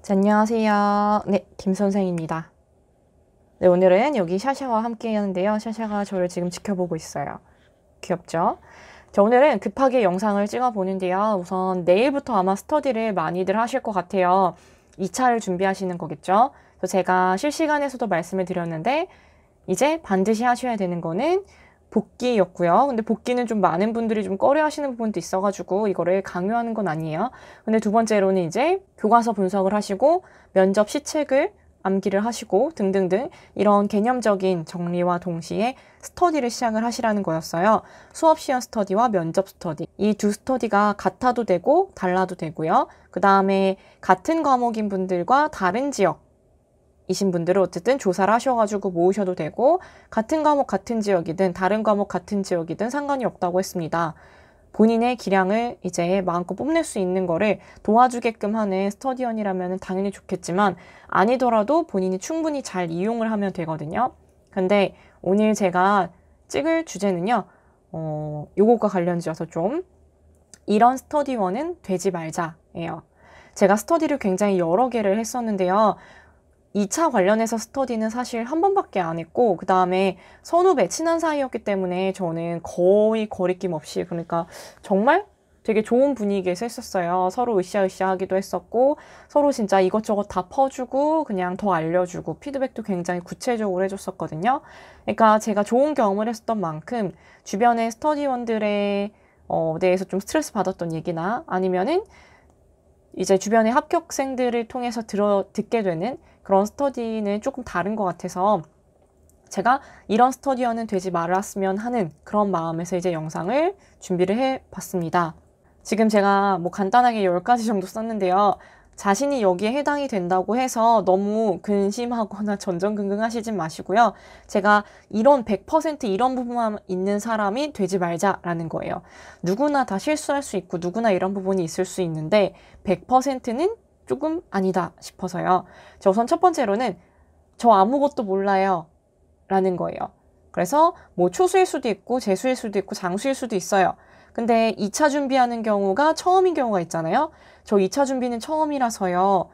자, 안녕하세요. 네, 김선생입니다. 네, 오늘은 여기 샤샤와 함께 하는데요. 샤샤가 저를 지금 지켜보고 있어요. 귀엽죠? 자, 오늘은 급하게 영상을 찍어 보는데요. 우선 내일부터 아마 스터디를 많이들 하실 것 같아요. 2차를 준비하시는 거겠죠? 그래서 제가 실시간에서도 말씀을 드렸는데, 이제 반드시 하셔야 되는 거는 복귀였고요. 근데 복귀는 좀 많은 분들이 좀 꺼려 하시는 부분도 있어가지고 이거를 강요하는 건 아니에요. 근데 두 번째로는 이제 교과서 분석을 하시고 면접 시책을 암기를 하시고 등등등 이런 개념적인 정리와 동시에 스터디를 시작을 하시라는 거였어요. 수업 시험 스터디와 면접 스터디. 이 두 스터디가 같아도 되고 달라도 되고요. 그 다음에 같은 과목인 분들과 다른 지역 이신 분들은 어쨌든 조사를 하셔가지고 모으셔도 되고 같은 과목 같은 지역이든 다른 과목 같은 지역이든 상관이 없다고 했습니다. 본인의 기량을 이제 마음껏 뽐낼 수 있는 거를 도와주게끔 하는 스터디언이라면 당연히 좋겠지만 아니더라도 본인이 충분히 잘 이용을 하면 되거든요. 근데 오늘 제가 찍을 주제는요. 어, 요것과 관련지어서 좀 이런 스터디원은 되지 말자예요. 제가 스터디를 굉장히 여러 개를 했었는데요. 2차 관련해서 스터디는 사실 한 번밖에 안 했고 그 다음에 선후배 친한 사이였기 때문에 저는 거의 거리낌 없이 그러니까 정말 되게 좋은 분위기에서 했었어요. 서로 으쌰으쌰 하기도 했었고, 서로 진짜 이것저것 다 퍼주고, 그냥 더 알려주고, 피드백도 굉장히 구체적으로 해줬었거든요. 그러니까 제가 좋은 경험을 했었던 만큼, 주변의 스터디원들에 어, 대해서 좀 스트레스 받았던 얘기나, 아니면은, 이제 주변의 합격생들을 통해서 들어, 듣게 되는 그런 스터디는 조금 다른 것 같아서 제가 이런 스터디어는 되지 말았으면 하는 그런 마음에서 이제 영상을 준비를 해 봤습니다. 지금 제가 뭐 간단하게 10가지 정도 썼는데요. 자신이 여기에 해당이 된다고 해서 너무 근심하거나 전전긍긍 하시진 마시고요. 제가 이런 100% 이런 부분만 있는 사람이 되지 말자라는 거예요. 누구나 다 실수할 수 있고 누구나 이런 부분이 있을 수 있는데 100%는 조금 아니다 싶어서요. 저 우선 첫 번째로는 저 아무것도 몰라요. 라는 거예요. 그래서 뭐 초수일 수도 있고 재수일 수도 있고 장수일 수도 있어요. 근데 2차 준비하는 경우가 처음인 경우가 있잖아요. 저 2차 준비는 처음이라서요.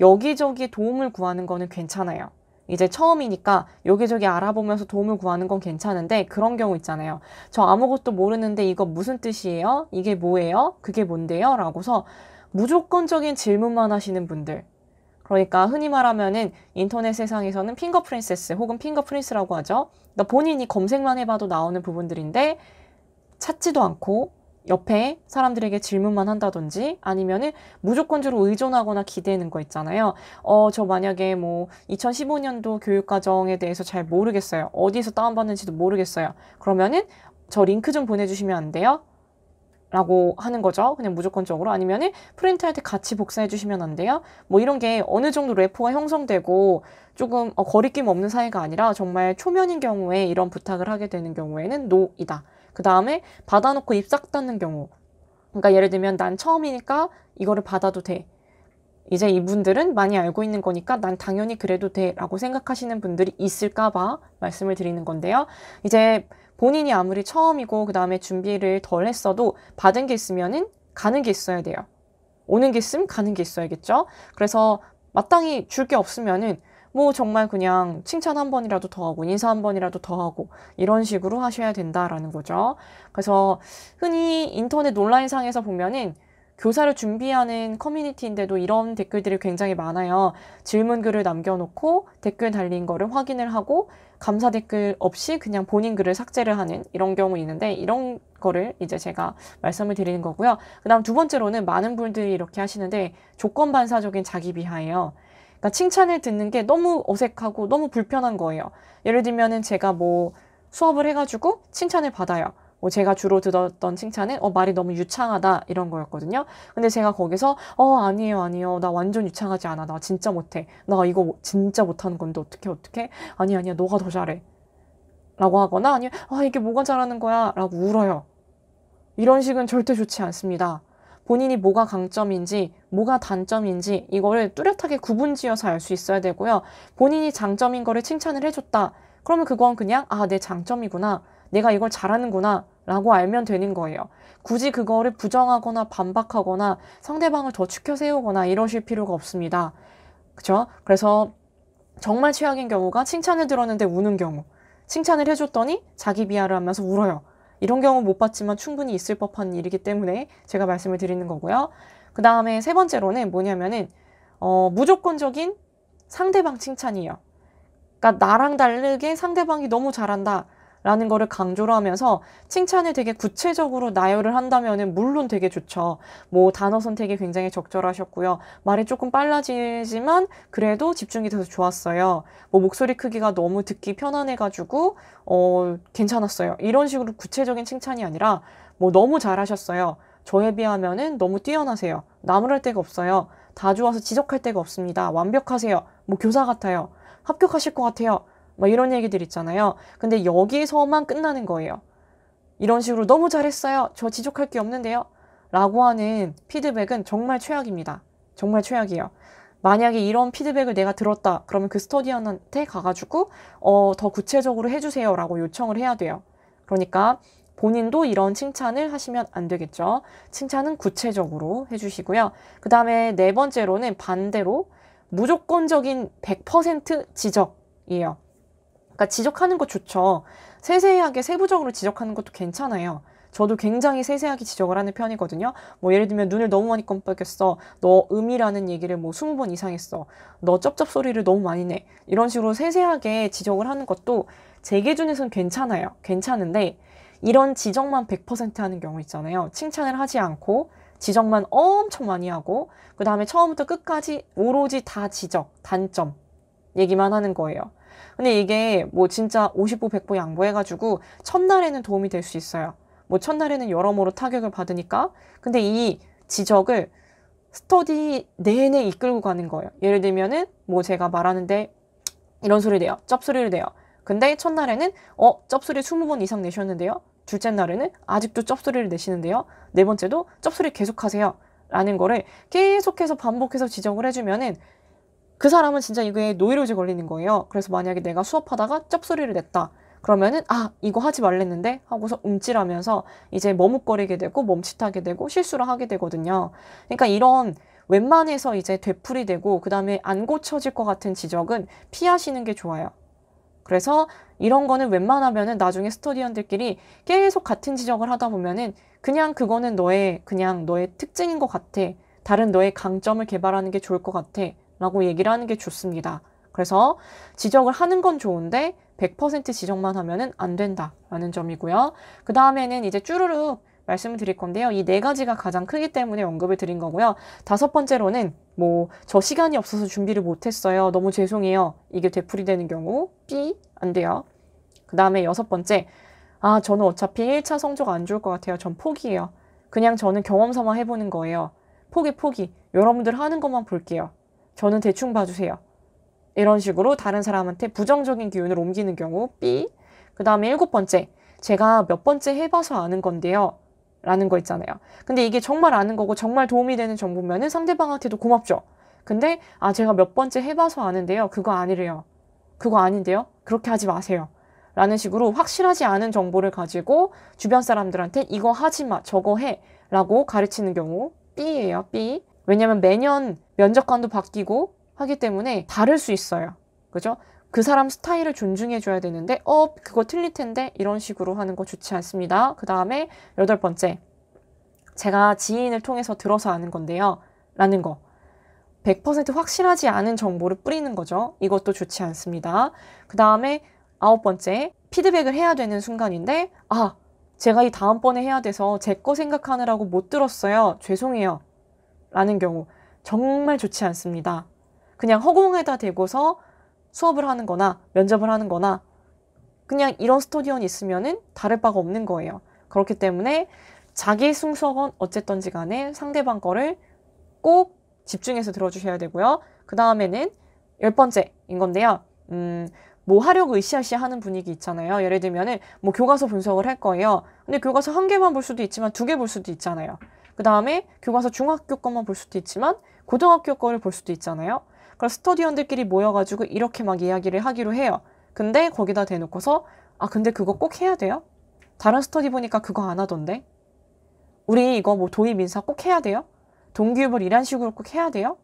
여기저기 도움을 구하는 거는 괜찮아요. 이제 처음이니까 여기저기 알아보면서 도움을 구하는 건 괜찮은데 그런 경우 있잖아요. 저 아무것도 모르는데 이거 무슨 뜻이에요? 이게 뭐예요? 그게 뭔데요? 라고서 무조건적인 질문만 하시는 분들. 그러니까 흔히 말하면은 인터넷 세상에서는 핑거 프린세스 혹은 핑거 프린스라고 하죠. 그러니까 본인이 검색만 해봐도 나오는 부분들인데 찾지도 않고 옆에 사람들에게 질문만 한다든지 아니면은 무조건적으로 의존하거나 기대는 거 있잖아요. 어, 저 만약에 뭐 2015년도 교육과정에 대해서 잘 모르겠어요. 어디서 다운받는지도 모르겠어요. 그러면은 저 링크 좀 보내주시면 안 돼요? 라고 하는 거죠. 그냥 무조건적으로. 아니면은 프린트할 때 같이 복사해 주시면 안 돼요. 뭐 이런 게 어느 정도 래퍼가 형성되고 조금 어, 거리낌 없는 사이가 아니라 정말 초면인 경우에 이런 부탁을 하게 되는 경우에는 노이다. 그 다음에 받아놓고 입 싹 닫는 경우. 그러니까 예를 들면 난 처음이니까 이거를 받아도 돼. 이제 이분들은 많이 알고 있는 거니까 난 당연히 그래도 돼 라고 생각하시는 분들이 있을까봐 말씀을 드리는 건데요. 이제 본인이 아무리 처음이고 그 다음에 준비를 덜 했어도 받은 게 있으면은 가는 게 있어야 돼요. 오는 게 있으면 가는 게 있어야겠죠. 그래서 마땅히 줄 게 없으면은 뭐 정말 그냥 칭찬 한 번이라도 더 하고 인사 한 번이라도 더 하고 이런 식으로 하셔야 된다라는 거죠. 그래서 흔히 인터넷 온라인상에서 보면은 교사를 준비하는 커뮤니티인데도 이런 댓글들이 굉장히 많아요. 질문글을 남겨놓고 댓글 달린 거를 확인을 하고 감사 댓글 없이 그냥 본인 글을 삭제를 하는 이런 경우 있는데 이런 거를 이제 제가 말씀을 드리는 거고요. 그 다음 두 번째로는 많은 분들이 이렇게 하시는데 조건반사적인 자기 비하예요. 그러니까 칭찬을 듣는 게 너무 어색하고 너무 불편한 거예요. 예를 들면은 제가 뭐 수업을 해가지고 칭찬을 받아요. 뭐 제가 주로 들었던 칭찬은 어, 말이 너무 유창하다 이런 거였거든요. 근데 제가 거기서 어, 아니에요, 아니요나 완전 유창하지 않아. 나 진짜 못해. 나 이거 진짜 못하는 건데 어떻게, 어떻게? 아니, 아니야. 너가 더 잘해. 라고 하거나 아니면 아, 이게 뭐가 잘하는 거야. 라고 울어요. 이런 식은 절대 좋지 않습니다. 본인이 뭐가 강점인지, 뭐가 단점인지, 이거를 뚜렷하게 구분 지어서 알 수 있어야 되고요. 본인이 장점인 거를 칭찬을 해줬다. 그러면 그건 그냥, 아, 내 장점이구나. 내가 이걸 잘하는구나 라고 알면 되는 거예요. 굳이 그거를 부정하거나 반박하거나 상대방을 더 추켜 세우거나 이러실 필요가 없습니다. 그쵸 그래서 정말 최악인 경우가 칭찬을 들었는데 우는 경우. 칭찬을 해줬더니 자기 비하를 하면서 울어요. 이런 경우 못 봤지만 충분히 있을 법한 일이기 때문에 제가 말씀을 드리는 거고요. 그 다음에 세 번째로는 뭐냐면은, 어, 무조건적인 상대방 칭찬이에요. 그러니까 나랑 다르게 상대방이 너무 잘한다. 라는 거를 강조를 하면서 칭찬을 되게 구체적으로 나열을 한다면 물론 되게 좋죠. 뭐 단어 선택이 굉장히 적절하셨고요. 말이 조금 빨라지지만 그래도 집중이 돼서 좋았어요. 뭐 목소리 크기가 너무 듣기 편안해가지고 어 괜찮았어요. 이런 식으로 구체적인 칭찬이 아니라 뭐 너무 잘하셨어요. 저에 비하면은 너무 뛰어나세요. 나무랄 데가 없어요. 다 좋아서 지적할 데가 없습니다. 완벽하세요. 뭐 교사 같아요. 합격하실 것 같아요. 막 이런 얘기들 있잖아요. 근데 여기서만 끝나는 거예요. 이런 식으로 너무 잘했어요. 저 지적할 게 없는데요. 라고 하는 피드백은 정말 최악입니다. 정말 최악이에요. 만약에 이런 피드백을 내가 들었다. 그러면 그 스터디언한테 가가지고, 어, 더 구체적으로 해주세요. 라고 요청을 해야 돼요. 그러니까 본인도 이런 칭찬을 하시면 안 되겠죠. 칭찬은 구체적으로 해주시고요. 그 다음에 네 번째로는 반대로 무조건적인 100% 지적이에요. 그러니까 지적하는 것 좋죠. 세세하게 세부적으로 지적하는 것도 괜찮아요. 저도 굉장히 세세하게 지적을 하는 편이거든요. 뭐 예를 들면 눈을 너무 많이 깜빡였어. 너 음이라는 얘기를 뭐 20번 이상 했어. 너 쩝쩝 소리를 너무 많이 내. 이런 식으로 세세하게 지적을 하는 것도 제 기준에선 괜찮아요. 괜찮은데 이런 지적만 100% 하는 경우 있잖아요. 칭찬을 하지 않고 지적만 엄청 많이 하고 그 다음에 처음부터 끝까지 오로지 다 지적, 단점 얘기만 하는 거예요. 근데 이게 뭐 진짜 50보 100보 양보해가지고 첫날에는 도움이 될 수 있어요. 뭐 첫날에는 여러모로 타격을 받으니까. 근데 이 지적을 스터디 내내 이끌고 가는 거예요. 예를 들면은 뭐 제가 말하는데 이런 소리 를 내요. 쩝소리를 내요. 근데 첫날에는 어 쩝소리 20번 이상 내셨는데요. 둘째 날에는 아직도 쩝소리를 내시는데요. 네 번째도 쩝소리 계속하세요. 라는 거를 계속해서 반복해서 지적을 해주면은 그 사람은 진짜 이게 노이로제 걸리는 거예요. 그래서 만약에 내가 수업하다가 쩝소리를 냈다. 그러면은 아 이거 하지 말랬는데 하고서 움찔하면서 이제 머뭇거리게 되고 멈칫하게 되고 실수를 하게 되거든요. 그러니까 이런 웬만해서 이제 되풀이되고 그 다음에 안 고쳐질 것 같은 지적은 피하시는 게 좋아요. 그래서 이런 거는 웬만하면은 나중에 스터디언들끼리 계속 같은 지적을 하다 보면은 그냥 그거는 너의 그냥 너의 특징인 것 같아. 다른 너의 강점을 개발하는 게 좋을 것 같아. 라고 얘기를 하는 게 좋습니다. 그래서 지적을 하는 건 좋은데 100% 지적만 하면안 된다라는 점이고요. 그 다음에는 이제 쭈루룩 말씀을 드릴 건데요. 이 네 가지가 가장 크기 때문에 언급을 드린 거고요. 다섯 번째로는 뭐 저 시간이 없어서 준비를 못했어요. 너무 죄송해요. 이게 되풀이되는 경우 B 안 돼요. 그 다음에 여섯 번째 아 저는 어차피 1차 성적 안 좋을 것 같아요. 전 포기해요. 그냥 저는 경험 삼아 해보는 거예요. 포기 포기 여러분들 하는 것만 볼게요. 저는 대충 봐주세요. 이런 식으로 다른 사람한테 부정적인 기운을 옮기는 경우 B. 그 다음에 일곱 번째, 제가 몇 번째 해봐서 아는 건데요. 라는 거 있잖아요. 근데 이게 정말 아는 거고 정말 도움이 되는 정보면은 상대방한테도 고맙죠. 근데 아 제가 몇 번째 해봐서 아는데요. 그거 아니래요. 그거 아닌데요. 그렇게 하지 마세요. 라는 식으로 확실하지 않은 정보를 가지고 주변 사람들한테 이거 하지 마, 저거 해 라고 가르치는 경우 B예요. B. 왜냐하면 매년 면접관도 바뀌고 하기 때문에 다를 수 있어요. 그죠? 그 사람 스타일을 존중해줘야 되는데, 어, 그거 틀릴 텐데? 이런 식으로 하는 거 좋지 않습니다. 그 다음에 여덟 번째. 제가 지인을 통해서 들어서 아는 건데요. 라는 거. 100% 확실하지 않은 정보를 뿌리는 거죠. 이것도 좋지 않습니다. 그 다음에 아홉 번째, 피드백을 해야 되는 순간인데, 아, 제가 이 다음번에 해야 돼서 제 거 생각하느라고 못 들었어요. 죄송해요. 라는 경우 정말 좋지 않습니다. 그냥 허공에다 대고서 수업을 하는 거나 면접을 하는 거나 그냥 이런 스터디원이 있으면은 다를 바가 없는 거예요. 그렇기 때문에 자기 승수학원 어쨌든지 간에 상대방 거를 꼭 집중해서 들어주셔야 되고요. 그 다음에는 열 번째인 건데요. 음, 뭐 하려고 으쌰으쌰 하는 분위기 있잖아요. 예를 들면은 뭐 교과서 분석을 할 거예요. 근데 교과서 한 개만 볼 수도 있지만 두 개 볼 수도 있잖아요. 그 다음에 교과서 중학교 것만 볼 수도 있지만 고등학교 거를 볼 수도 있잖아요. 그럼 스터디원들끼리 모여가지고 이렇게 막 이야기를 하기로 해요. 근데 거기다 대놓고서 아 근데 그거 꼭 해야 돼요? 다른 스터디 보니까 그거 안 하던데. 우리 이거 뭐 도입 인사 꼭 해야 돼요? 동기부발 이런 식으로 꼭 해야 돼요?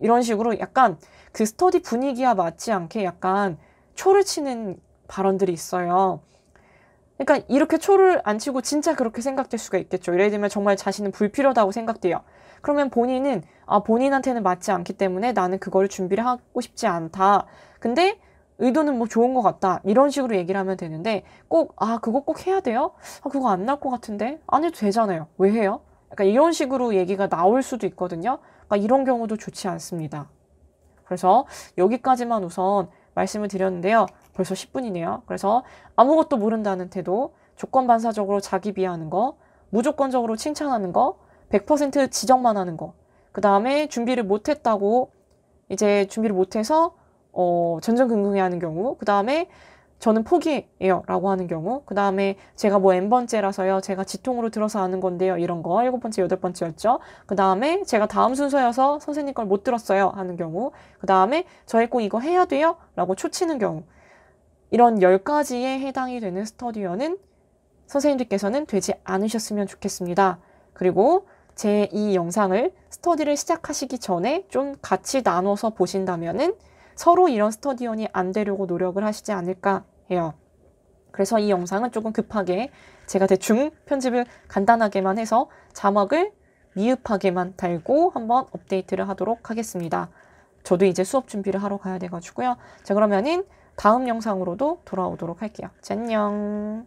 이런 식으로 약간 그 스터디 분위기와 맞지 않게 약간 초를 치는 발언들이 있어요. 그러니까 이렇게 초를 안 치고 진짜 그렇게 생각될 수가 있겠죠. 예를 들면 정말 자신은 불필요하다고 생각돼요. 그러면 본인은 아, 본인한테는 맞지 않기 때문에 나는 그거를 준비를 하고 싶지 않다. 근데 의도는 뭐 좋은 것 같다. 이런 식으로 얘기를 하면 되는데 꼭, 아, 그거 꼭 해야 돼요? 아, 그거 안 날 것 같은데? 안 해도 되잖아요. 왜 해요? 약간 이런 식으로 얘기가 나올 수도 있거든요. 그러니까 이런 경우도 좋지 않습니다. 그래서 여기까지만 우선 말씀을 드렸는데요. 벌써 10분이네요. 그래서 아무것도 모른다는 태도, 조건반사적으로 자기 비하하는 거, 무조건적으로 칭찬하는 거, 100% 지적만 하는 거. 그 다음에 준비를 못했다고 이제 준비를 못해서 어, 전전긍긍해하는 경우, 그 다음에 저는 포기해요라고 하는 경우, 그 다음에 제가 뭐 n 번째라서요, 제가 지통으로 들어서 하는 건데요 이런 거 일곱 번째, 여덟 번째였죠. 그 다음에 제가 다음 순서여서 선생님 걸 못 들었어요 하는 경우, 그 다음에 저의 꼭 이거 해야 돼요라고 초치는 경우. 이런 10가지에 해당이 되는 스터디어는 선생님들께서는 되지 않으셨으면 좋겠습니다. 그리고 제 이 영상을 스터디를 시작하시기 전에 좀 같이 나눠서 보신다면은 서로 이런 스터디언이 안 되려고 노력을 하시지 않을까 해요. 그래서 이 영상은 조금 급하게 제가 대충 편집을 간단하게만 해서 자막을 미흡하게만 달고 한번 업데이트를 하도록 하겠습니다. 저도 이제 수업 준비를 하러 가야 돼가지고요. 자, 그러면은 다음 영상으로도 돌아오도록 할게요. 안녕